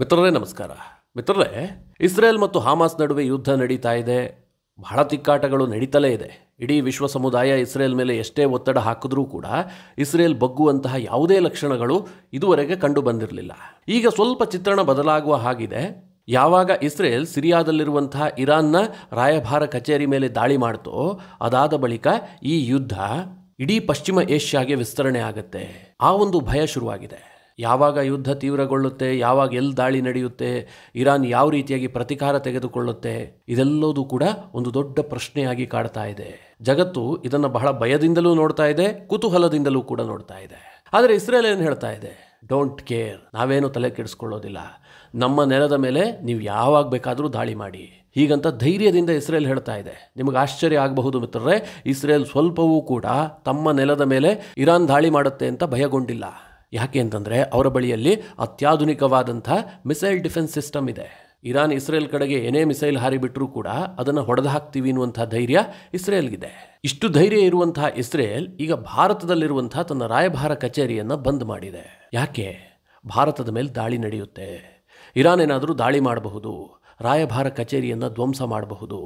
ಮಿತ್ರರೇ ನಮಸ್ಕಾರ ಮಿತ್ರರೇ ಇಸ್ರೇಲ್ ಮತ್ತು ಹಾಮಾಸ್ ನಡುವೆ ಯುದ್ಧ ನಡೀತಾ ಇದೆ ಬಹಳ ತಿಕ್ಕಾಟಗಳು ನಡೀತಲೇ ಇದೆ ಇಡೀ ವಿಶ್ವ ಸಮುದಾಯ ಇಸ್ರೇಲ್ ಮೇಲೆ ಎಷ್ಟೇ ಒತ್ತಡ ಹಾಕಿದ್ರೂ ಕೂಡ ಇಸ್ರೇಲ್ ಬಗ್ಗುವಂತಹ ಯಾವುದೇ ಲಕ್ಷಣಗಳು ಇದುವರೆಗೆ ಕಂಡು ಬಂದಿರಲಿಲ್ಲ ಈಗ ಸ್ವಲ್ಪ ಚಿತ್ರಣ ಬದಲಾಗುವ ಹಾಗಿದೆ ಯಾವಾಗ ಇಸ್ರೇಲ್ ಸಿರಿಯಾದಲ್ಲಿರುವಂತಹ ಇರಾನ್ನ ರಾಯಭಾರ ಕಚೇರಿ ಮೇಲೆ ದಾಳಿ ಮಾಡ್ತೋ ಅದಾದ ಬಳಿಕ ಈ ಯುದ್ಧ ಇಡೀ ಪಶ್ಚಿಮ ಏಷ್ಯಾಗೆ ವಿಸ್ತರಣೆ ಆಗುತ್ತೆ ಆ ಒಂದು ಭಯ ಶುರುವಾಗಿದೆ ಯಾವಾಗ ಯುದ್ಧ ತೀವ್ರಗೊಳ್ಳುತ್ತೆ ಯಾವಾಗ ಎಲ್ಲಿ ದಾಳಿ ನಡೆಯುತ್ತೆ ಇರಾನ್ ಯಾವ ರೀತಿಯಾಗಿ ಪ್ರತಿಕಾರ ತೆಗೆದುಕೊಳ್ಳುತ್ತೆ ಇದೆಲ್ಲದೂ ಕೂಡ ಒಂದು ದೊಡ್ಡ ಪ್ರಶ್ನೆಯಾಗಿ ಕಾಡ್ತಾ ಇದೆ ಜಗತ್ತು ಇದನ್ನು ಬಹಳ ಭಯದಿಂದಲೂ ನೋಡ್ತಾ ಇದೆ ಕುತೂಹಲದಿಂದಲೂ ಕೂಡ ನೋಡ್ತಾ ಇದೆ ಆದರೆ ಇಸ್ರೇಲ್ ಏನು ಹೇಳ್ತಾ ಇದೆ ಡೋಂಟ್ ಕೇರ್ ನಾವೇನು ತಲೆ ಕೆಡಿಸ್ಕೊಳ್ಳೋದಿಲ್ಲ ನಮ್ಮ ನೆಲದ ಮೇಲೆ ನೀವು ಯಾವಾಗ ಬೇಕಾದರೂ ದಾಳಿ ಮಾಡಿ ಹೀಗಂತ ಧೈರ್ಯದಿಂದ ಇಸ್ರೇಲ್ ಹೇಳ್ತಾ ಇದೆ ನಿಮಗೆ ಆಶ್ಚರ್ಯ ಆಗಬಹುದು ಮಿತ್ರರೇ ಇಸ್ರೇಲ್ ಸ್ವಲ್ಪವೂ ಕೂಡ ತಮ್ಮ ನೆಲದ ಮೇಲೆ ಇರಾನ್ ದಾಳಿ ಮಾಡುತ್ತೆ ಅಂತ ಭಯಗೊಂಡಿಲ್ಲ ಯಾಕೆ ಅಂತಂದರೆ ಅವರ ಬಳಿಯಲ್ಲಿ ಅತ್ಯಾಧುನಿಕವಾದಂಥ ಮಿಸೈಲ್ ಡಿಫೆನ್ಸ್ ಸಿಸ್ಟಮ್ ಇದೆ ಇರಾನ್ ಇಸ್ರೇಲ್ ಕಡೆಗೆ ಏನೇ ಮಿಸೈಲ್ ಹಾರಿಬಿಟ್ರೂ ಕೂಡ ಅದನ್ನು ಹೊಡೆದು ಹಾಕ್ತೀವಿ ಅನ್ನುವಂಥ ಧೈರ್ಯ ಇಸ್ರೇಲ್ಗಿದೆ ಇಷ್ಟು ಧೈರ್ಯ ಇರುವಂತಹ ಇಸ್ರೇಲ್ ಈಗ ಭಾರತದಲ್ಲಿರುವಂತಹ ತನ್ನ ರಾಯಭಾರ ಕಚೇರಿಯನ್ನು ಬಂದ್ ಮಾಡಿದೆ ಯಾಕೆ ಭಾರತದ ಮೇಲೆ ದಾಳಿ ನಡೆಯುತ್ತೆ ಇರಾನ್ ಏನಾದರೂ ದಾಳಿ ಮಾಡಬಹುದು ರಾಯಭಾರ ಕಚೇರಿಯನ್ನು ಧ್ವಂಸ ಮಾಡಬಹುದು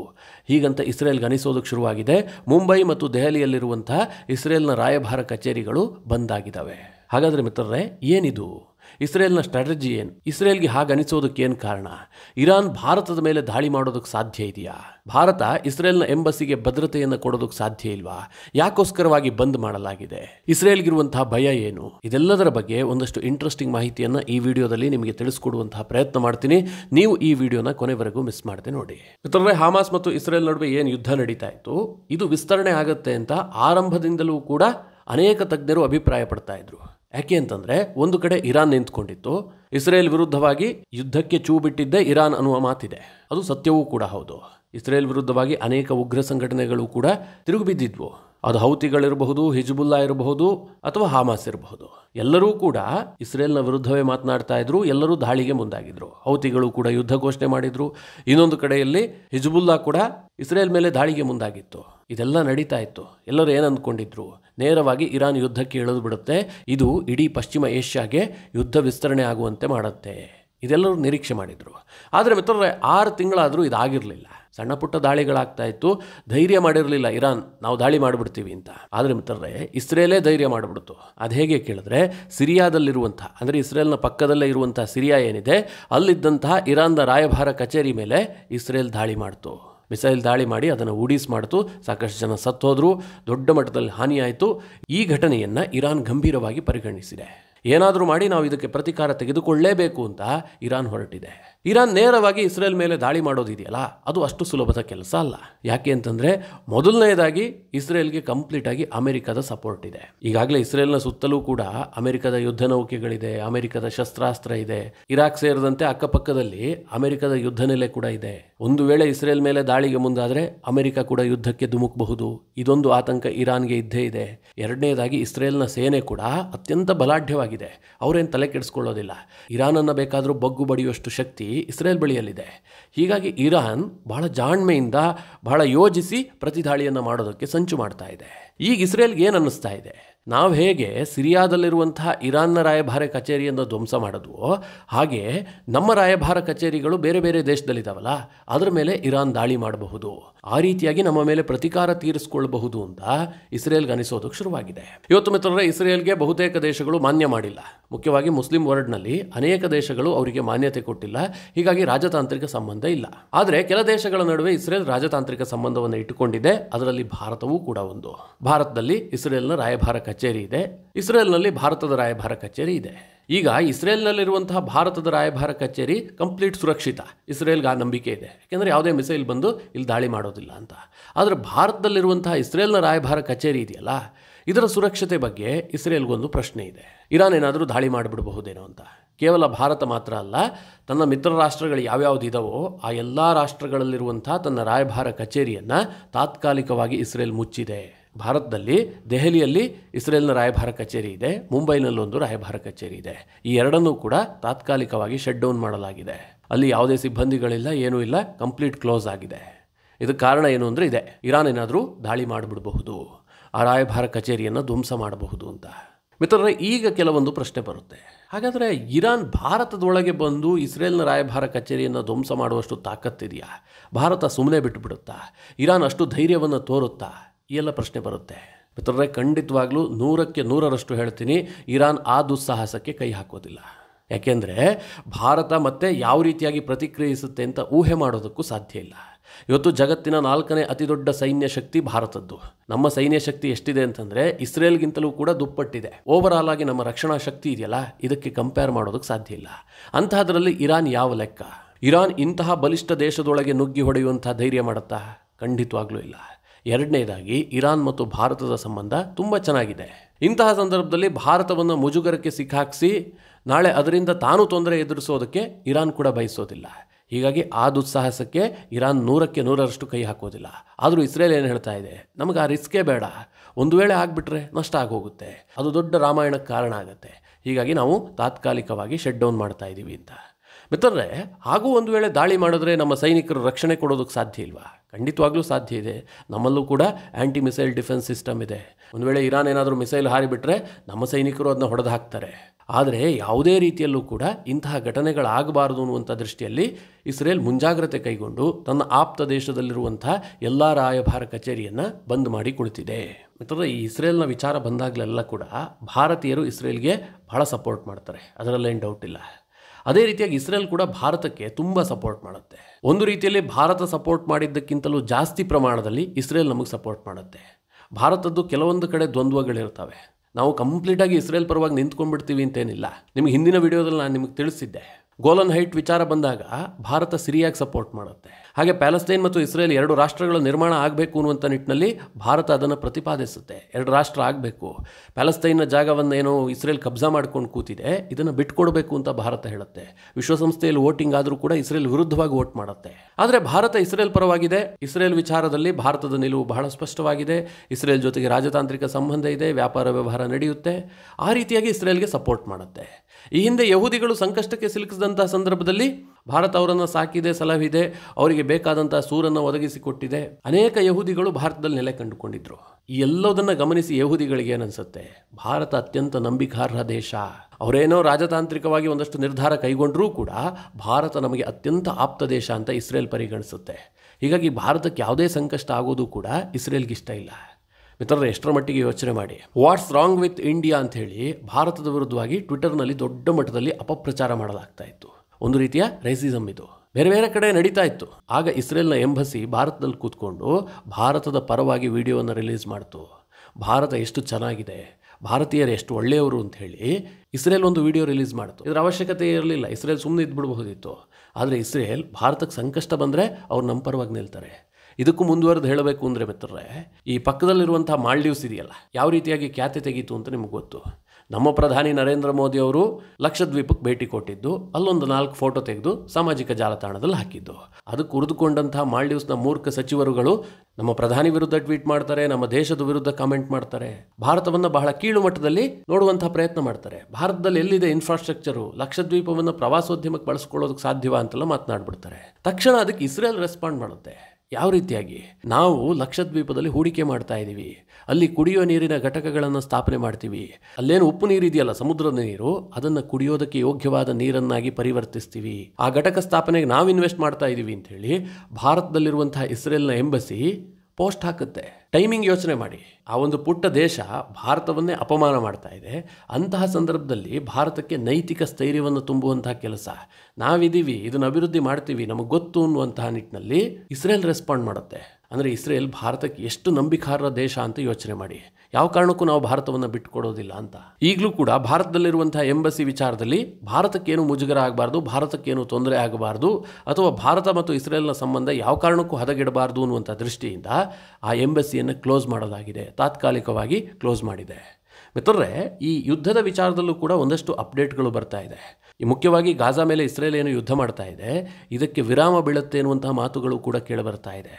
ಹೀಗಂತ ಇಸ್ರೇಲ್ ಗಣಿಸೋದಕ್ಕೆ ಶುರುವಾಗಿದೆ ಮುಂಬೈ ಮತ್ತು ದೆಹಲಿಯಲ್ಲಿರುವಂತಹ ಇಸ್ರೇಲ್ನ ರಾಯಭಾರ ಕಚೇರಿಗಳು ಬಂದಾಗಿದ್ದಾವೆ ಹಾಗಾದರೆ ಮಿತ್ರರೇ ಏನಿದು ಇಸ್ರೇಲ್ನ ಸ್ಟ್ರಾಟಜಿ ಏನು ಇಸ್ರೇಲ್ಗೆ ಹಾಗೆ ಅನಿಸೋದಕ್ಕೆ ಏನು ಕಾರಣ ಇರಾನ್ ಭಾರತದ ಮೇಲೆ ದಾಳಿ ಮಾಡೋದಕ್ಕೆ ಸಾಧ್ಯ ಇದೆಯಾ ಭಾರತ ಇಸ್ರೇಲ್ನ ಎಂಬಸಿಗೆ ಭದ್ರತೆಯನ್ನು ಕೊಡೋದಕ್ಕೆ ಸಾಧ್ಯ ಇಲ್ವಾ ಯಾಕೋಸ್ಕರವಾಗಿ ಬಂದ್ ಮಾಡಲಾಗಿದೆ ಇಸ್ರೇಲ್ಗಿರುವಂತಹ ಭಯ ಏನು ಇದೆಲ್ಲದರ ಬಗ್ಗೆ ಒಂದಷ್ಟು ಇಂಟ್ರೆಸ್ಟಿಂಗ್ ಮಾಹಿತಿಯನ್ನು ಈ ವಿಡಿಯೋದಲ್ಲಿ ನಿಮಗೆ ತಿಳಿಸ್ಕೊಡುವಂತಹ ಪ್ರಯತ್ನ ಮಾಡ್ತೀನಿ ನೀವು ಈ ವಿಡಿಯೋನ ಕೊನೆವರೆಗೂ ಮಿಸ್ ಮಾಡದೆ ನೋಡಿ ಮಿತ್ರರೇ ಹಾಮಾಸ್ ಮತ್ತು ಇಸ್ರೇಲ್ ನಡುವೆ ಏನು ಯುದ್ಧ ನಡೀತಾ ಇತ್ತು ಇದು ವಿಸ್ತರಣೆ ಆಗುತ್ತೆ ಅಂತ ಆರಂಭದಿಂದಲೂ ಕೂಡ ಅನೇಕ ತಜ್ಞರು ಅಭಿಪ್ರಾಯ ಪಡ್ತಾ ಇದ್ರು ಯಾಕೆ ಅಂತಂದರೆ ಒಂದು ಕಡೆ ಇರಾನ್ ನಿಂತ್ಕೊಂಡಿತ್ತು ಇಸ್ರೇಲ್ ವಿರುದ್ಧವಾಗಿ ಯುದ್ಧಕ್ಕೆ ಚೂ ಬಿಟ್ಟಿದ್ದೇ ಇರಾನ್ ಅನ್ನುವ ಮಾತಿದೆ ಅದು ಸತ್ಯವೂ ಕೂಡ ಹೌದು ಇಸ್ರೇಲ್ ವಿರುದ್ಧವಾಗಿ ಅನೇಕ ಉಗ್ರ ಸಂಘಟನೆಗಳು ಕೂಡ ತಿರುಗಿಬಿದ್ದಿದ್ವು ಅದು ಹೌತಿಗಳಿರಬಹುದು ಹಿಜ್ಬುಲ್ಲಾ ಇರಬಹುದು ಅಥವಾ ಹಾಮಾಸ್ ಇರಬಹುದು ಎಲ್ಲರೂ ಕೂಡ ಇಸ್ರೇಲ್ನ ವಿರುದ್ಧವೇ ಮಾತನಾಡ್ತಾ ಇದ್ರು ಎಲ್ಲರೂ ದಾಳಿಗೆ ಮುಂದಾಗಿದ್ರು ಹೌತಿಗಳು ಕೂಡ ಯುದ್ಧ ಘೋಷಣೆ ಮಾಡಿದ್ರು ಇನ್ನೊಂದು ಕಡೆಯಲ್ಲಿ ಹಿಜ್ಬುಲ್ಲಾ ಕೂಡ ಇಸ್ರೇಲ್ ಮೇಲೆ ದಾಳಿಗೆ ಮುಂದಾಗಿತ್ತು ಇದೆಲ್ಲ ನಡೀತಾ ಇತ್ತು ಎಲ್ಲರೂ ಏನು ಅಂದ್ಕೊಂಡಿದ್ರು ನೇರವಾಗಿ ಇರಾನ್ ಯುದ್ಧಕ್ಕೆ ಇಳಿದು ಬಿಡುತ್ತೆ ಇದು ಇಡೀ ಪಶ್ಚಿಮ ಏಷ್ಯಾಗೆ ಯುದ್ಧ ವಿಸ್ತರಣೆ ಆಗುವಂತೆ ಮಾಡುತ್ತೆ ಇದೆಲ್ಲರೂ ನಿರೀಕ್ಷೆ ಮಾಡಿದರು ಆದರೆ ಮಿತ್ರರೇ ಆರು ತಿಂಗಳಾದರೂ ಇದಾಗಿರಲಿಲ್ಲ ಸಣ್ಣ ಪುಟ್ಟ ದಾಳಿಗಳಾಗ್ತಾ ಇತ್ತು ಧೈರ್ಯ ಮಾಡಿರಲಿಲ್ಲ ಇರಾನ್ ನಾವು ದಾಳಿ ಮಾಡಿಬಿಡ್ತೀವಿ ಅಂತ ಆದರೆ ಮಿತ್ರರೇ ಇಸ್ರೇಲೇ ಧೈರ್ಯ ಮಾಡಿಬಿಡ್ತು ಅದು ಹೇಗೆ ಕೇಳಿದ್ರೆ ಸಿರಿಯಾದಲ್ಲಿರುವಂಥ ಅಂದರೆ ಇಸ್ರೇಲ್ನ ಪಕ್ಕದಲ್ಲೇ ಇರುವಂಥ ಸಿರಿಯಾ ಏನಿದೆ ಅಲ್ಲಿದ್ದಂತಹ ಇರಾನ್ನ ರಾಯಭಾರ ಕಚೇರಿ ಮೇಲೆ ಇಸ್ರೇಲ್ ದಾಳಿ ಮಾಡ್ತು ಮಿಸೈಲ್ ದಾಳಿ ಮಾಡಿ ಅದನ್ನು ಊಡಿಸ್ ಮಾಡ್ತು ಸಾಕಷ್ಟು ಜನ ಸತ್ತೋದ್ರು ದೊಡ್ಡ ಮಟ್ಟದಲ್ಲಿ ಹಾನಿಯಾಯಿತು ಈ ಘಟನೆಯನ್ನು ಇರಾನ್ ಗಂಭೀರವಾಗಿ ಪರಿಗಣಿಸಿದೆ ಏನಾದರೂ ಮಾಡಿ ನಾವು ಇದಕ್ಕೆ ಪ್ರತಿಕಾರ ತೆಗೆದುಕೊಳ್ಳಲೇಬೇಕು ಅಂತ ಇರಾನ್ ಹೊರಟಿದೆ ಇರಾನ್ ನೇರವಾಗಿ ಇಸ್ರೇಲ್ ಮೇಲೆ ದಾಳಿ ಮಾಡೋದಿದೆಯಲ್ಲ ಅದು ಅಷ್ಟು ಸುಲಭದ ಕೆಲಸ ಅಲ್ಲ ಯಾಕೆ ಅಂತಂದರೆ ಮೊದಲನೇದಾಗಿ ಇಸ್ರೇಲ್ಗೆ ಆಗಿ ಅಮೆರಿಕದ ಸಪೋರ್ಟ್ ಇದೆ ಈಗಾಗಲೇ ಇಸ್ರೇಲ್ನ ಸುತ್ತಲೂ ಕೂಡ ಅಮೆರಿಕದ ಯುದ್ಧ ನೌಕೆಗಳಿದೆ ಅಮೆರಿಕದ ಶಸ್ತ್ರಾಸ್ತ್ರ ಇದೆ ಇರಾಕ್ ಸೇರಿದಂತೆ ಅಕ್ಕಪಕ್ಕದಲ್ಲಿ ಅಮೆರಿಕದ ಯುದ್ಧ ನೆಲೆ ಕೂಡ ಇದೆ ಒಂದು ವೇಳೆ ಇಸ್ರೇಲ್ ಮೇಲೆ ದಾಳಿಗೆ ಮುಂದಾದರೆ ಅಮೆರಿಕ ಕೂಡ ಯುದ್ಧಕ್ಕೆ ಧುಮುಕಬಹುದು ಇದೊಂದು ಆತಂಕ ಇರಾನ್ಗೆ ಇದ್ದೇ ಇದೆ ಎರಡನೇದಾಗಿ ಇಸ್ರೇಲ್ನ ಸೇನೆ ಕೂಡ ಅತ್ಯಂತ ಬಲಾಢ್ಯವಾಗಿದೆ ಅವರೇನು ತಲೆ ಕೆಡಿಸ್ಕೊಳ್ಳೋದಿಲ್ಲ ಇರಾನನ್ನು ಬೇಕಾದರೂ ಬಗ್ಗು ಬಡಿಯುವಷ್ಟು ಶಕ್ತಿ ಇಸ್ರೇಲ್ ಬಳಿಯಲ್ಲಿದೆ ಹೀಗಾಗಿ ಇರಾನ್ ಬಹಳ ಜಾಣ್ಮೆಯಿಂದ ಬಹಳ ಯೋಜಿಸಿ ಪ್ರತಿದಾಳಿಯನ್ನು ಮಾಡೋದಕ್ಕೆ ಸಂಚು ಮಾಡ್ತಾ ಇದೆ ಈಗ ಇಸ್ರೇಲ್ಗೆ ಏನು ಅನ್ನಿಸ್ತಾ ಇದೆ ನಾವು ಹೇಗೆ ಸಿರಿಯಾದಲ್ಲಿರುವಂತಹ ಇರಾನ್ನ ರಾಯಭಾರ ಕಚೇರಿಯನ್ನು ಧ್ವಂಸ ಮಾಡಿದ್ವೋ ಹಾಗೆ ನಮ್ಮ ರಾಯಭಾರ ಕಚೇರಿಗಳು ಬೇರೆ ಬೇರೆ ದೇಶದಲ್ಲಿದ್ದಾವಲ್ಲ ಅದರ ಮೇಲೆ ಇರಾನ್ ದಾಳಿ ಮಾಡಬಹುದು ಆ ರೀತಿಯಾಗಿ ನಮ್ಮ ಮೇಲೆ ಪ್ರತಿಕಾರ ತೀರಿಸಿಕೊಳ್ಳಬಹುದು ಅಂತ ಇಸ್ರೇಲ್ಗೆ ಅನಿಸೋದಕ್ಕೆ ಶುರುವಾಗಿದೆ ಇವತ್ತು ಮಿತ್ರರ ಇಸ್ರೇಲ್ಗೆ ಬಹುತೇಕ ದೇಶಗಳು ಮಾನ್ಯ ಮಾಡಿಲ್ಲ ಮುಖ್ಯವಾಗಿ ಮುಸ್ಲಿಂ ವರ್ಲ್ಡ್ನಲ್ಲಿ ಅನೇಕ ದೇಶಗಳು ಅವರಿಗೆ ಮಾನ್ಯತೆ ಕೊಟ್ಟಿಲ್ಲ ಹೀಗಾಗಿ ರಾಜತಾಂತ್ರಿಕ ಸಂಬಂಧ ಇಲ್ಲ ಆದರೆ ಕೆಲ ದೇಶಗಳ ನಡುವೆ ಇಸ್ರೇಲ್ ರಾಜತಾಂತ್ರಿಕ ಸಂಬಂಧವನ್ನು ಇಟ್ಟುಕೊಂಡಿದೆ ಅದರಲ್ಲಿ ಭಾರತವೂ ಕೂಡ ಒಂದು ಭಾರತದಲ್ಲಿ ಇಸ್ರೇಲ್ನ ರಾಯಭಾರ ಕಚೇರಿ ಕಚೇರಿ ಇದೆ ಇಸ್ರೇಲ್ನಲ್ಲಿ ಭಾರತದ ರಾಯಭಾರ ಕಚೇರಿ ಇದೆ ಈಗ ಇಸ್ರೇಲ್ನಲ್ಲಿರುವಂತಹ ಭಾರತದ ರಾಯಭಾರ ಕಚೇರಿ ಕಂಪ್ಲೀಟ್ ಸುರಕ್ಷಿತ ಇಸ್ರೇಲ್ಗೆ ಆ ನಂಬಿಕೆ ಇದೆ ಯಾಕೆಂದರೆ ಯಾವುದೇ ಮಿಸೈಲ್ ಬಂದು ಇಲ್ಲಿ ದಾಳಿ ಮಾಡೋದಿಲ್ಲ ಅಂತ ಆದರೆ ಭಾರತದಲ್ಲಿರುವಂತಹ ಇಸ್ರೇಲ್ನ ರಾಯಭಾರ ಕಚೇರಿ ಇದೆಯಲ್ಲ ಇದರ ಸುರಕ್ಷತೆ ಬಗ್ಗೆ ಇಸ್ರೇಲ್ಗೊಂದು ಪ್ರಶ್ನೆ ಇದೆ ಇರಾನ್ ಏನಾದರೂ ದಾಳಿ ಮಾಡಿಬಿಡಬಹುದೇನೋ ಅಂತ ಕೇವಲ ಭಾರತ ಮಾತ್ರ ಅಲ್ಲ ತನ್ನ ಮಿತ್ರ ರಾಷ್ಟ್ರಗಳು ಯಾವ್ಯಾವ್ದು ಇದಾವೋ ಆ ಎಲ್ಲ ರಾಷ್ಟ್ರಗಳಲ್ಲಿರುವಂಥ ತನ್ನ ರಾಯಭಾರ ಕಚೇರಿಯನ್ನು ತಾತ್ಕಾಲಿಕವಾಗಿ ಇಸ್ರೇಲ್ ಮುಚ್ಚಿದೆ ಭಾರತದಲ್ಲಿ ದೆಹಲಿಯಲ್ಲಿ ಇಸ್ರೇಲ್ನ ರಾಯಭಾರ ಕಚೇರಿ ಇದೆ ಮುಂಬೈನಲ್ಲೊಂದು ರಾಯಭಾರ ಕಚೇರಿ ಇದೆ ಈ ಎರಡನ್ನೂ ಕೂಡ ತಾತ್ಕಾಲಿಕವಾಗಿ ಶಟ್ ಡೌನ್ ಮಾಡಲಾಗಿದೆ ಅಲ್ಲಿ ಯಾವುದೇ ಸಿಬ್ಬಂದಿಗಳಿಲ್ಲ ಏನೂ ಇಲ್ಲ ಕಂಪ್ಲೀಟ್ ಕ್ಲೋಸ್ ಆಗಿದೆ ಇದಕ್ಕೆ ಕಾರಣ ಏನು ಅಂದರೆ ಇದೆ ಇರಾನ್ ಏನಾದರೂ ದಾಳಿ ಮಾಡಿಬಿಡಬಹುದು ಆ ರಾಯಭಾರ ಕಚೇರಿಯನ್ನು ಧ್ವಂಸ ಮಾಡಬಹುದು ಅಂತ ಮಿತ್ರರೇ ಈಗ ಕೆಲವೊಂದು ಪ್ರಶ್ನೆ ಬರುತ್ತೆ ಹಾಗಾದರೆ ಇರಾನ್ ಭಾರತದೊಳಗೆ ಬಂದು ಇಸ್ರೇಲ್ನ ರಾಯಭಾರ ಕಚೇರಿಯನ್ನು ಧ್ವಂಸ ಮಾಡುವಷ್ಟು ತಾಕತ್ತಿದೆಯಾ ಭಾರತ ಸುಮ್ಮನೆ ಬಿಟ್ಟುಬಿಡುತ್ತಾ ಇರಾನ್ ಅಷ್ಟು ಧೈರ್ಯವನ್ನು ತೋರುತ್ತಾ ಈ ಎಲ್ಲ ಪ್ರಶ್ನೆ ಬರುತ್ತೆ ಮಿತ್ರರೇ ಖಂಡಿತವಾಗ್ಲೂ ನೂರಕ್ಕೆ ನೂರರಷ್ಟು ಹೇಳ್ತೀನಿ ಇರಾನ್ ಆ ದುಸ್ಸಾಹಸಕ್ಕೆ ಕೈ ಹಾಕೋದಿಲ್ಲ ಯಾಕೆಂದರೆ ಭಾರತ ಮತ್ತೆ ಯಾವ ರೀತಿಯಾಗಿ ಪ್ರತಿಕ್ರಿಯಿಸುತ್ತೆ ಅಂತ ಊಹೆ ಮಾಡೋದಕ್ಕೂ ಸಾಧ್ಯ ಇಲ್ಲ ಇವತ್ತು ಜಗತ್ತಿನ ನಾಲ್ಕನೇ ಅತಿದೊಡ್ಡ ಸೈನ್ಯ ಶಕ್ತಿ ಭಾರತದ್ದು ನಮ್ಮ ಸೈನ್ಯ ಶಕ್ತಿ ಎಷ್ಟಿದೆ ಅಂತಂದರೆ ಇಸ್ರೇಲ್ಗಿಂತಲೂ ಕೂಡ ದುಪ್ಪಟ್ಟಿದೆ ಓವರ್ ಆಲ್ ಆಗಿ ನಮ್ಮ ರಕ್ಷಣಾ ಶಕ್ತಿ ಇದೆಯಲ್ಲ ಇದಕ್ಕೆ ಕಂಪೇರ್ ಮಾಡೋದಕ್ಕೆ ಸಾಧ್ಯ ಇಲ್ಲ ಅಂತಹದರಲ್ಲಿ ಇರಾನ್ ಯಾವ ಲೆಕ್ಕ ಇರಾನ್ ಇಂತಹ ಬಲಿಷ್ಠ ದೇಶದೊಳಗೆ ನುಗ್ಗಿ ಹೊಡೆಯುವಂಥ ಧೈರ್ಯ ಮಾಡುತ್ತಾ ಖಂಡಿತವಾಗ್ಲೂ ಇಲ್ಲ ಎರಡನೇದಾಗಿ ಇರಾನ್ ಮತ್ತು ಭಾರತದ ಸಂಬಂಧ ತುಂಬ ಚೆನ್ನಾಗಿದೆ ಇಂತಹ ಸಂದರ್ಭದಲ್ಲಿ ಭಾರತವನ್ನು ಮುಜುಗರಕ್ಕೆ ಸಿಕ್ಕಾಕ್ಸಿ ನಾಳೆ ಅದರಿಂದ ತಾನು ತೊಂದರೆ ಎದುರಿಸೋದಕ್ಕೆ ಇರಾನ್ ಕೂಡ ಬಯಸೋದಿಲ್ಲ ಹೀಗಾಗಿ ಆ ದುಸ್ಸಾಹಸಕ್ಕೆ ಇರಾನ್ ನೂರಕ್ಕೆ ನೂರರಷ್ಟು ಕೈ ಹಾಕೋದಿಲ್ಲ ಆದರೂ ಇಸ್ರೇಲ್ ಏನು ಹೇಳ್ತಾ ಇದೆ ನಮಗೆ ಆ ರಿಸ್ಕೇ ಬೇಡ ಒಂದು ವೇಳೆ ಆಗಿಬಿಟ್ರೆ ನಷ್ಟ ಆಗೋಗುತ್ತೆ ಅದು ದೊಡ್ಡ ರಾಮಾಯಣಕ್ಕೆ ಕಾರಣ ಆಗುತ್ತೆ ಹೀಗಾಗಿ ನಾವು ತಾತ್ಕಾಲಿಕವಾಗಿ ಶಟ್ ಡೌನ್ ಮಾಡ್ತಾ ಇದ್ದೀವಿ ಅಂತ ಮಿತ್ರರೆ ಹಾಗೂ ಒಂದು ವೇಳೆ ದಾಳಿ ಮಾಡಿದ್ರೆ ನಮ್ಮ ಸೈನಿಕರು ರಕ್ಷಣೆ ಕೊಡೋದಕ್ಕೆ ಸಾಧ್ಯ ಇಲ್ವಾ ಖಂಡಿತವಾಗ್ಲೂ ಸಾಧ್ಯ ಇದೆ ನಮ್ಮಲ್ಲೂ ಕೂಡ ಆ್ಯಂಟಿ ಮಿಸೈಲ್ ಡಿಫೆನ್ಸ್ ಸಿಸ್ಟಮ್ ಇದೆ ಒಂದು ವೇಳೆ ಇರಾನ್ ಏನಾದರೂ ಮಿಸೈಲ್ ಹಾರಿಬಿಟ್ರೆ ನಮ್ಮ ಸೈನಿಕರು ಅದನ್ನ ಹೊಡೆದು ಹಾಕ್ತಾರೆ ಆದರೆ ಯಾವುದೇ ರೀತಿಯಲ್ಲೂ ಕೂಡ ಇಂತಹ ಘಟನೆಗಳಾಗಬಾರದು ಅನ್ನುವಂಥ ದೃಷ್ಟಿಯಲ್ಲಿ ಇಸ್ರೇಲ್ ಮುಂಜಾಗ್ರತೆ ಕೈಗೊಂಡು ತನ್ನ ಆಪ್ತ ದೇಶದಲ್ಲಿರುವಂಥ ಎಲ್ಲ ರಾಯಭಾರ ಕಚೇರಿಯನ್ನು ಬಂದ್ ಮಾಡಿ ಕುಳಿತಿದೆ ಮಿತ್ರರೇ ಈ ಇಸ್ರೇಲ್ನ ವಿಚಾರ ಬಂದಾಗಲೆಲ್ಲ ಕೂಡ ಭಾರತೀಯರು ಇಸ್ರೇಲ್ಗೆ ಬಹಳ ಸಪೋರ್ಟ್ ಮಾಡ್ತಾರೆ ಅದರಲ್ಲೇನು ಡೌಟ್ ಇಲ್ಲ ಅದೇ ರೀತಿಯಾಗಿ ಇಸ್ರೇಲ್ ಕೂಡ ಭಾರತಕ್ಕೆ ತುಂಬ ಸಪೋರ್ಟ್ ಮಾಡುತ್ತೆ ಒಂದು ರೀತಿಯಲ್ಲಿ ಭಾರತ ಸಪೋರ್ಟ್ ಮಾಡಿದ್ದಕ್ಕಿಂತಲೂ ಜಾಸ್ತಿ ಪ್ರಮಾಣದಲ್ಲಿ ಇಸ್ರೇಲ್ ನಮಗೆ ಸಪೋರ್ಟ್ ಮಾಡುತ್ತೆ ಭಾರತದ್ದು ಕೆಲವೊಂದು ಕಡೆ ದ್ವಂದ್ವಗಳಿರ್ತವೆ ನಾವು ಕಂಪ್ಲೀಟಾಗಿ ಇಸ್ರೇಲ್ ಪರವಾಗಿ ನಿಂತ್ಕೊಂಡ್ಬಿಡ್ತೀವಿ ಅಂತೇನಿಲ್ಲ ನಿಮಗೆ ಹಿಂದಿನ ವಿಡಿಯೋದಲ್ಲಿ ನಾನು ನಿಮಗೆ ತಿಳಿಸಿದ್ದೆ ಗೋಲನ್ ಹೈಟ್ ವಿಚಾರ ಬಂದಾಗ ಭಾರತ ಸಿರಿಯಾಗಿ ಸಪೋರ್ಟ್ ಮಾಡುತ್ತೆ ಹಾಗೆ ಪ್ಯಾಲಸ್ತೈನ್ ಮತ್ತು ಇಸ್ರೇಲ್ ಎರಡು ರಾಷ್ಟ್ರಗಳ ನಿರ್ಮಾಣ ಆಗಬೇಕು ಅನ್ನುವಂಥ ನಿಟ್ಟಿನಲ್ಲಿ ಭಾರತ ಅದನ್ನು ಪ್ರತಿಪಾದಿಸುತ್ತೆ ಎರಡು ರಾಷ್ಟ್ರ ಆಗಬೇಕು ಪ್ಯಾಲಸ್ತೈನ್ನ ಜಾಗವನ್ನು ಏನು ಇಸ್ರೇಲ್ ಕಬ್ಜಾ ಮಾಡ್ಕೊಂಡು ಕೂತಿದೆ ಇದನ್ನು ಬಿಟ್ಕೊಡಬೇಕು ಅಂತ ಭಾರತ ಹೇಳುತ್ತೆ ವಿಶ್ವಸಂಸ್ಥೆಯಲ್ಲಿ ವೋಟಿಂಗ್ ಆದರೂ ಕೂಡ ಇಸ್ರೇಲ್ ವಿರುದ್ಧವಾಗಿ ವೋಟ್ ಮಾಡುತ್ತೆ ಆದರೆ ಭಾರತ ಇಸ್ರೇಲ್ ಪರವಾಗಿದೆ ಇಸ್ರೇಲ್ ವಿಚಾರದಲ್ಲಿ ಭಾರತದ ನಿಲುವು ಬಹಳ ಸ್ಪಷ್ಟವಾಗಿದೆ ಇಸ್ರೇಲ್ ಜೊತೆಗೆ ರಾಜತಾಂತ್ರಿಕ ಸಂಬಂಧ ಇದೆ ವ್ಯಾಪಾರ ವ್ಯವಹಾರ ನಡೆಯುತ್ತೆ ಆ ರೀತಿಯಾಗಿ ಇಸ್ರೇಲ್ಗೆ ಸಪೋರ್ಟ್ ಮಾಡುತ್ತೆ ಈ ಹಿಂದೆ ಯಹೂದಿಗಳು ಸಂಕಷ್ಟಕ್ಕೆ ಸಿಲುಕಿಸಿದಂತಹ ಸಂದರ್ಭದಲ್ಲಿ ಭಾರತ ಅವರನ್ನು ಸಾಕಿದೆ ಸಲಹಿದೆ ಅವರಿಗೆ ಬೇಕಾದಂತಹ ಸೂರನ್ನು ಒದಗಿಸಿಕೊಟ್ಟಿದೆ ಅನೇಕ ಯಹೂದಿಗಳು ಭಾರತದಲ್ಲಿ ನೆಲೆ ಕಂಡುಕೊಂಡಿದ್ರು ಈ ಎಲ್ಲದನ್ನ ಗಮನಿಸಿ ಯಹೂದಿಗಳಿಗೆ ಏನನ್ಸುತ್ತೆ ಭಾರತ ಅತ್ಯಂತ ನಂಬಿಕಾರ್ಹ ದೇಶ ಅವರೇನೋ ರಾಜತಾಂತ್ರಿಕವಾಗಿ ಒಂದಷ್ಟು ನಿರ್ಧಾರ ಕೈಗೊಂಡರೂ ಕೂಡ ಭಾರತ ನಮಗೆ ಅತ್ಯಂತ ಆಪ್ತ ದೇಶ ಅಂತ ಇಸ್ರೇಲ್ ಪರಿಗಣಿಸುತ್ತೆ ಹೀಗಾಗಿ ಭಾರತಕ್ಕೆ ಯಾವುದೇ ಸಂಕಷ್ಟ ಆಗೋದು ಕೂಡ ಇಷ್ಟ ಇಲ್ಲ ಮಿತ್ರರು ಎಷ್ಟರ ಮಟ್ಟಿಗೆ ಯೋಚನೆ ಮಾಡಿ ವಾಟ್ಸ್ ರಾಂಗ್ ವಿತ್ ಇಂಡಿಯಾ ಅಂತ ಹೇಳಿ ಭಾರತದ ವಿರುದ್ಧವಾಗಿ ಟ್ವಿಟರ್ನಲ್ಲಿ ದೊಡ್ಡ ಮಟ್ಟದಲ್ಲಿ ಅಪಪ್ರಚಾರ ಮಾಡಲಾಗ್ತಾ ಇತ್ತು ಒಂದು ರೀತಿಯ ರೈಸಿಸಮ್ ಇದು ಬೇರೆ ಬೇರೆ ಕಡೆ ನಡೀತಾ ಇತ್ತು ಆಗ ಇಸ್ರೇಲ್ನ ಎಂಬಸಿ ಭಾರತದಲ್ಲಿ ಕೂತ್ಕೊಂಡು ಭಾರತದ ಪರವಾಗಿ ವಿಡಿಯೋವನ್ನು ರಿಲೀಸ್ ಮಾಡ್ತು ಭಾರತ ಎಷ್ಟು ಚೆನ್ನಾಗಿದೆ ಭಾರತೀಯರು ಎಷ್ಟು ಒಳ್ಳೆಯವರು ಅಂತ ಹೇಳಿ ಇಸ್ರೇಲ್ ಒಂದು ವಿಡಿಯೋ ರಿಲೀಸ್ ಮಾಡ್ತು ಇದರ ಅವಶ್ಯಕತೆ ಇರಲಿಲ್ಲ ಇಸ್ರೇಲ್ ಸುಮ್ಮನೆ ಇದ್ಬಿಡ್ಬಹುದಿತ್ತು ಆದರೆ ಇಸ್ರೇಲ್ ಭಾರತಕ್ಕೆ ಸಂಕಷ್ಟ ಬಂದರೆ ಅವ್ರು ನಮ್ಮ ಪರವಾಗಿ ನಿಲ್ತಾರೆ ಇದಕ್ಕೂ ಮುಂದುವರೆದು ಹೇಳಬೇಕು ಅಂದರೆ ಮಿತ್ರರೇ ಈ ಪಕ್ಕದಲ್ಲಿರುವಂಥ ಮಾಲ್ಡೀವ್ಸ್ ಇದೆಯಲ್ಲ ಯಾವ ರೀತಿಯಾಗಿ ಖ್ಯಾತಿ ತೆಗೀತು ಅಂತ ನಿಮಗೆ ಗೊತ್ತು ನಮ್ಮ ಪ್ರಧಾನಿ ನರೇಂದ್ರ ಮೋದಿ ಅವರು ಲಕ್ಷದ್ವೀಪಕ್ಕೆ ಭೇಟಿ ಕೊಟ್ಟಿದ್ದು ಅಲ್ಲೊಂದು ನಾಲ್ಕು ಫೋಟೋ ತೆಗೆದು ಸಾಮಾಜಿಕ ಜಾಲತಾಣದಲ್ಲಿ ಹಾಕಿದ್ದು ಅದಕ್ಕೆ ಉರಿದುಕೊಂಡಂತಹ ಮಾಲ್ಡೀವ್ಸ್ನ ಮೂರ್ಖ ಸಚಿವರುಗಳು ನಮ್ಮ ಪ್ರಧಾನಿ ವಿರುದ್ಧ ಟ್ವೀಟ್ ಮಾಡ್ತಾರೆ ನಮ್ಮ ದೇಶದ ವಿರುದ್ಧ ಕಾಮೆಂಟ್ ಮಾಡ್ತಾರೆ ಭಾರತವನ್ನು ಬಹಳ ಕೀಳು ಮಟ್ಟದಲ್ಲಿ ನೋಡುವಂತಹ ಪ್ರಯತ್ನ ಮಾಡ್ತಾರೆ ಭಾರತದಲ್ಲಿ ಎಲ್ಲಿದೆ ಇನ್ಫ್ರಾಸ್ಟ್ರಕ್ಚರು ಲಕ್ಷದ್ವೀಪವನ್ನು ಪ್ರವಾಸೋದ್ಯಮಕ್ಕೆ ಬಳಸ್ಕೊಳ್ಳೋದಕ್ಕೆ ಸಾಧ್ಯವ ಅಂತೆಲ್ಲ ಮಾತನಾಡ್ಬಿಡ್ತಾರೆ ತಕ್ಷಣ ಅದಕ್ಕೆ ಇಸ್ರೇಲ್ ರೆಸ್ಪಾಂಡ್ ಮಾಡುತ್ತೆ ಯಾವ ರೀತಿಯಾಗಿ ನಾವು ಲಕ್ಷದ್ವೀಪದಲ್ಲಿ ಹೂಡಿಕೆ ಮಾಡ್ತಾ ಇದ್ದೀವಿ ಅಲ್ಲಿ ಕುಡಿಯೋ ನೀರಿನ ಘಟಕಗಳನ್ನು ಸ್ಥಾಪನೆ ಮಾಡ್ತೀವಿ ಅಲ್ಲೇನು ಉಪ್ಪು ನೀರಿದೆಯಲ್ಲ ಸಮುದ್ರದ ನೀರು ಅದನ್ನು ಕುಡಿಯೋದಕ್ಕೆ ಯೋಗ್ಯವಾದ ನೀರನ್ನಾಗಿ ಪರಿವರ್ತಿಸ್ತೀವಿ ಆ ಘಟಕ ಸ್ಥಾಪನೆಗೆ ನಾವು ಇನ್ವೆಸ್ಟ್ ಮಾಡ್ತಾ ಇದ್ದೀವಿ ಅಂತ ಹೇಳಿ ಭಾರತದಲ್ಲಿರುವಂತಹ ಇಸ್ರೇಲ್ನ ಎಂಬಸಿ ಪೋಸ್ಟ್ ಹಾಕುತ್ತೆ ಟೈಮಿಂಗ್ ಯೋಚನೆ ಮಾಡಿ ಆ ಒಂದು ಪುಟ್ಟ ದೇಶ ಭಾರತವನ್ನೇ ಅಪಮಾನ ಮಾಡ್ತಾ ಇದೆ ಅಂತಹ ಸಂದರ್ಭದಲ್ಲಿ ಭಾರತಕ್ಕೆ ನೈತಿಕ ಸ್ಥೈರ್ಯವನ್ನು ತುಂಬುವಂತಹ ಕೆಲಸ ನಾವಿದ್ದೀವಿ ಇದನ್ನು ಅಭಿವೃದ್ಧಿ ಮಾಡ್ತೀವಿ ನಮಗೆ ಗೊತ್ತು ಅನ್ನುವಂತಹ ನಿಟ್ಟಿನಲ್ಲಿ ಇಸ್ರೇಲ್ ರೆಸ್ಪಾಂಡ್ ಮಾಡುತ್ತೆ ಅಂದರೆ ಇಸ್ರೇಲ್ ಭಾರತಕ್ಕೆ ಎಷ್ಟು ನಂಬಿಕಾರರ ದೇಶ ಅಂತ ಯೋಚನೆ ಮಾಡಿ ಯಾವ ಕಾರಣಕ್ಕೂ ನಾವು ಭಾರತವನ್ನು ಬಿಟ್ಟುಕೊಡೋದಿಲ್ಲ ಅಂತ ಈಗಲೂ ಕೂಡ ಭಾರತದಲ್ಲಿರುವಂಥ ಎಂಬಸಿ ವಿಚಾರದಲ್ಲಿ ಭಾರತಕ್ಕೇನು ಮುಜುಗರ ಆಗಬಾರ್ದು ಭಾರತಕ್ಕೇನು ತೊಂದರೆ ಆಗಬಾರ್ದು ಅಥವಾ ಭಾರತ ಮತ್ತು ಇಸ್ರೇಲ್ನ ಸಂಬಂಧ ಯಾವ ಕಾರಣಕ್ಕೂ ಹದಗೆಡಬಾರ್ದು ಅನ್ನುವಂಥ ದೃಷ್ಟಿಯಿಂದ ಆ ಎಂಬಸಿಯನ್ನು ಕ್ಲೋಸ್ ಮಾಡೋದಾಗಿದೆ ತಾತ್ಕಾಲಿಕವಾಗಿ ಕ್ಲೋಸ್ ಮಾಡಿದೆ ಮಿತ್ರರೇ ಈ ಯುದ್ಧದ ವಿಚಾರದಲ್ಲೂ ಕೂಡ ಒಂದಷ್ಟು ಅಪ್ಡೇಟ್ಗಳು ಬರ್ತಾ ಇದೆ ಈ ಮುಖ್ಯವಾಗಿ ಗಾಜಾ ಮೇಲೆ ಇಸ್ರೇಲ್ ಏನು ಯುದ್ಧ ಮಾಡ್ತಾ ಇದೆ ಇದಕ್ಕೆ ವಿರಾಮ ಬೀಳುತ್ತೆ ಅನ್ನುವಂತಹ ಮಾತುಗಳು ಕೂಡ ಕೇಳಿಬರ್ತಾ ಇದೆ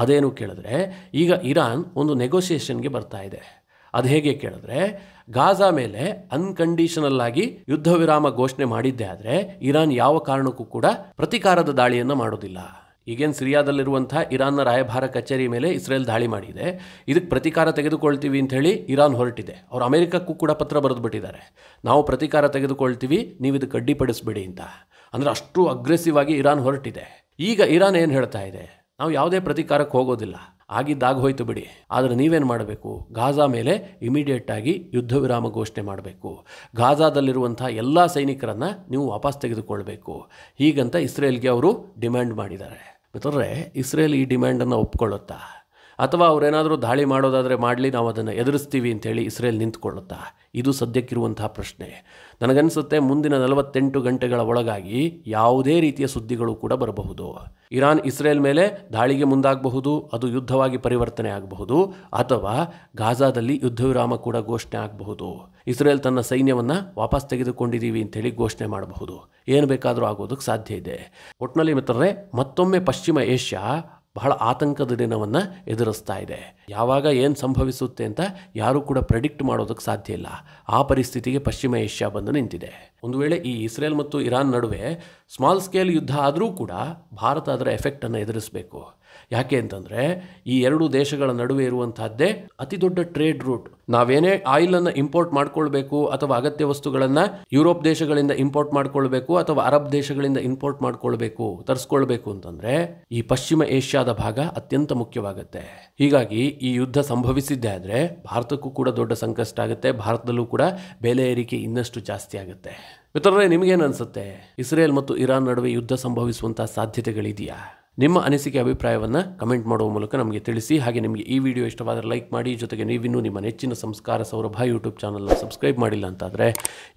ಅದೇನು ಕೇಳಿದ್ರೆ ಈಗ ಇರಾನ್ ಒಂದು ನೆಗೋಸಿಯೇಷನ್ಗೆ ಬರ್ತಾ ಇದೆ ಅದು ಹೇಗೆ ಕೇಳಿದ್ರೆ ಗಾಜಾ ಮೇಲೆ ಅನ್ಕಂಡೀಷನಲ್ ಆಗಿ ಯುದ್ಧ ವಿರಾಮ ಘೋಷಣೆ ಮಾಡಿದ್ದೆ ಆದರೆ ಇರಾನ್ ಯಾವ ಕಾರಣಕ್ಕೂ ಕೂಡ ಪ್ರತಿಕಾರದ ದಾಳಿಯನ್ನು ಮಾಡೋದಿಲ್ಲ ಈಗೇನು ಸಿರಿಯಾದಲ್ಲಿರುವಂಥ ಇರಾನ್ನ ರಾಯಭಾರ ಕಚೇರಿ ಮೇಲೆ ಇಸ್ರೇಲ್ ದಾಳಿ ಮಾಡಿದೆ ಇದಕ್ಕೆ ಪ್ರತಿಕಾರ ತೆಗೆದುಕೊಳ್ತೀವಿ ಅಂತ ಹೇಳಿ ಇರಾನ್ ಹೊರಟಿದೆ ಅವರು ಅಮೆರಿಕಕ್ಕೂ ಕೂಡ ಪತ್ರ ಬರೆದುಬಿಟ್ಟಿದ್ದಾರೆ ನಾವು ಪ್ರತಿಕಾರ ತೆಗೆದುಕೊಳ್ತೀವಿ ನೀವು ಇದಕ್ಕೆ ಅಡ್ಡಿಪಡಿಸಬೇಡಿ ಅಂತ ಅಂದರೆ ಅಷ್ಟು ಅಗ್ರೆಸಿವ್ ಆಗಿ ಇರಾನ್ ಹೊರಟಿದೆ ಈಗ ಇರಾನ್ ಏನು ಹೇಳ್ತಾ ಇದೆ ನಾವು ಯಾವುದೇ ಪ್ರತೀಕಾರಕ್ಕೆ ಹೋಗೋದಿಲ್ಲ ಆಗಿದ್ದಾಗ ಹೋಯ್ತು ಬಿಡಿ ಆದರೆ ನೀವೇನು ಮಾಡಬೇಕು ಗಾಜಾ ಮೇಲೆ ಆಗಿ ಯುದ್ಧ ವಿರಾಮ ಘೋಷಣೆ ಮಾಡಬೇಕು ಗಾಜಾದಲ್ಲಿರುವಂಥ ಎಲ್ಲ ಸೈನಿಕರನ್ನು ನೀವು ವಾಪಸ್ ತೆಗೆದುಕೊಳ್ಬೇಕು ಹೀಗಂತ ಇಸ್ರೇಲ್ಗೆ ಅವರು ಡಿಮ್ಯಾಂಡ್ ಮಾಡಿದ್ದಾರೆ ಮಿತ್ರರೆ ಇಸ್ರೇಲ್ ಈ ಡಿಮ್ಯಾಂಡನ್ನು ಒಪ್ಕೊಳ್ಳುತ್ತಾ ಅಥವಾ ಅವರೇನಾದರೂ ದಾಳಿ ಮಾಡೋದಾದರೆ ಮಾಡಲಿ ನಾವು ಅದನ್ನು ಎದುರಿಸ್ತೀವಿ ಅಂತೇಳಿ ಇಸ್ರೇಲ್ ನಿಂತ್ಕೊಳ್ಳುತ್ತಾ ಇದು ಸದ್ಯಕ್ಕಿರುವಂತಹ ಪ್ರಶ್ನೆ ನನಗನ್ಸುತ್ತೆ ಮುಂದಿನ ನಲವತ್ತೆಂಟು ಗಂಟೆಗಳ ಒಳಗಾಗಿ ಯಾವುದೇ ರೀತಿಯ ಸುದ್ದಿಗಳು ಕೂಡ ಬರಬಹುದು ಇರಾನ್ ಇಸ್ರೇಲ್ ಮೇಲೆ ದಾಳಿಗೆ ಮುಂದಾಗಬಹುದು ಅದು ಯುದ್ಧವಾಗಿ ಪರಿವರ್ತನೆ ಆಗಬಹುದು ಅಥವಾ ಗಾಜಾದಲ್ಲಿ ಯುದ್ಧ ವಿರಾಮ ಕೂಡ ಘೋಷಣೆ ಆಗಬಹುದು ಇಸ್ರೇಲ್ ತನ್ನ ಸೈನ್ಯವನ್ನು ವಾಪಸ್ ತೆಗೆದುಕೊಂಡಿದ್ದೀವಿ ಅಂತೇಳಿ ಘೋಷಣೆ ಮಾಡಬಹುದು ಏನು ಬೇಕಾದರೂ ಆಗೋದಕ್ಕೆ ಸಾಧ್ಯ ಇದೆ ಒಟ್ನಲ್ಲಿ ಮಿತ್ರರೇ ಮತ್ತೊಮ್ಮೆ ಪಶ್ಚಿಮ ಏಷ್ಯಾ ಬಹಳ ಆತಂಕದ ದಿನವನ್ನು ಎದುರಿಸ್ತಾ ಇದೆ ಯಾವಾಗ ಏನು ಸಂಭವಿಸುತ್ತೆ ಅಂತ ಯಾರೂ ಕೂಡ ಪ್ರೆಡಿಕ್ಟ್ ಮಾಡೋದಕ್ಕೆ ಸಾಧ್ಯ ಇಲ್ಲ ಆ ಪರಿಸ್ಥಿತಿಗೆ ಪಶ್ಚಿಮ ಏಷ್ಯಾ ಬಂದು ನಿಂತಿದೆ ಒಂದು ವೇಳೆ ಈ ಇಸ್ರೇಲ್ ಮತ್ತು ಇರಾನ್ ನಡುವೆ ಸ್ಮಾಲ್ ಸ್ಕೇಲ್ ಯುದ್ಧ ಆದರೂ ಕೂಡ ಭಾರತ ಅದರ ಎಫೆಕ್ಟನ್ನು ಎದುರಿಸಬೇಕು ಯಾಕೆ ಅಂತಂದರೆ ಈ ಎರಡು ದೇಶಗಳ ನಡುವೆ ಇರುವಂತಹದ್ದೇ ಅತಿ ದೊಡ್ಡ ಟ್ರೇಡ್ ರೂಟ್ ನಾವೇನೇ ಆಯಿಲನ್ನು ಇಂಪೋರ್ಟ್ ಮಾಡ್ಕೊಳ್ಬೇಕು ಅಥವಾ ಅಗತ್ಯ ವಸ್ತುಗಳನ್ನು ಯುರೋಪ್ ದೇಶಗಳಿಂದ ಇಂಪೋರ್ಟ್ ಮಾಡ್ಕೊಳ್ಬೇಕು ಅಥವಾ ಅರಬ್ ದೇಶಗಳಿಂದ ಇಂಪೋರ್ಟ್ ಮಾಡ್ಕೊಳ್ಬೇಕು ತರಿಸ್ಕೊಳ್ಬೇಕು ಅಂತಂದರೆ ಈ ಪಶ್ಚಿಮ ಏಷ್ಯಾದ ಭಾಗ ಅತ್ಯಂತ ಮುಖ್ಯವಾಗುತ್ತೆ ಹೀಗಾಗಿ ಈ ಯುದ್ಧ ಸಂಭವಿಸಿದ್ದೇ ಆದರೆ ಭಾರತಕ್ಕೂ ಕೂಡ ದೊಡ್ಡ ಸಂಕಷ್ಟ ಆಗುತ್ತೆ ಭಾರತದಲ್ಲೂ ಕೂಡ ಬೆಲೆ ಏರಿಕೆ ಇನ್ನಷ್ಟು ಜಾಸ್ತಿ ಆಗುತ್ತೆ ಮಿತ್ರರೇ ನಿಮಗೇನು ಅನಿಸುತ್ತೆ ಇಸ್ರೇಲ್ ಮತ್ತು ಇರಾನ್ ನಡುವೆ ಯುದ್ಧ ಸಂಭವಿಸುವಂತಹ ಸಾಧ್ಯತೆಗಳಿದೆಯಾ ನಿಮ್ಮ ಅನಿಸಿಕೆ ಅಭಿಪ್ರಾಯವನ್ನು ಕಮೆಂಟ್ ಮಾಡುವ ಮೂಲಕ ನಮಗೆ ತಿಳಿಸಿ ಹಾಗೆ ನಿಮಗೆ ಈ ವಿಡಿಯೋ ಇಷ್ಟವಾದರೆ ಲೈಕ್ ಮಾಡಿ ಜೊತೆಗೆ ನೀವಿನ್ನೂ ನಿಮ್ಮ ನೆಚ್ಚಿನ ಸಂಸ್ಕಾರ ಸೌರಭ ಯೂಟ್ಯೂಬ್ ಚಾನಲ್ನ ಸಬ್ಸ್ಕ್ರೈಬ್ ಮಾಡಿಲ್ಲ ಅಂತಾದರೆ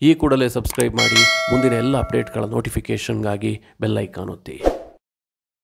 ಈ ಕೂಡಲೇ ಸಬ್ಸ್ಕ್ರೈಬ್ ಮಾಡಿ ಮುಂದಿನ ಎಲ್ಲ ಅಪ್ಡೇಟ್ಗಳ ನೋಟಿಫಿಕೇಷನ್ಗಾಗಿ ಬೆಲ್ಲೈಕಾನ್ ಒತ್ತಿ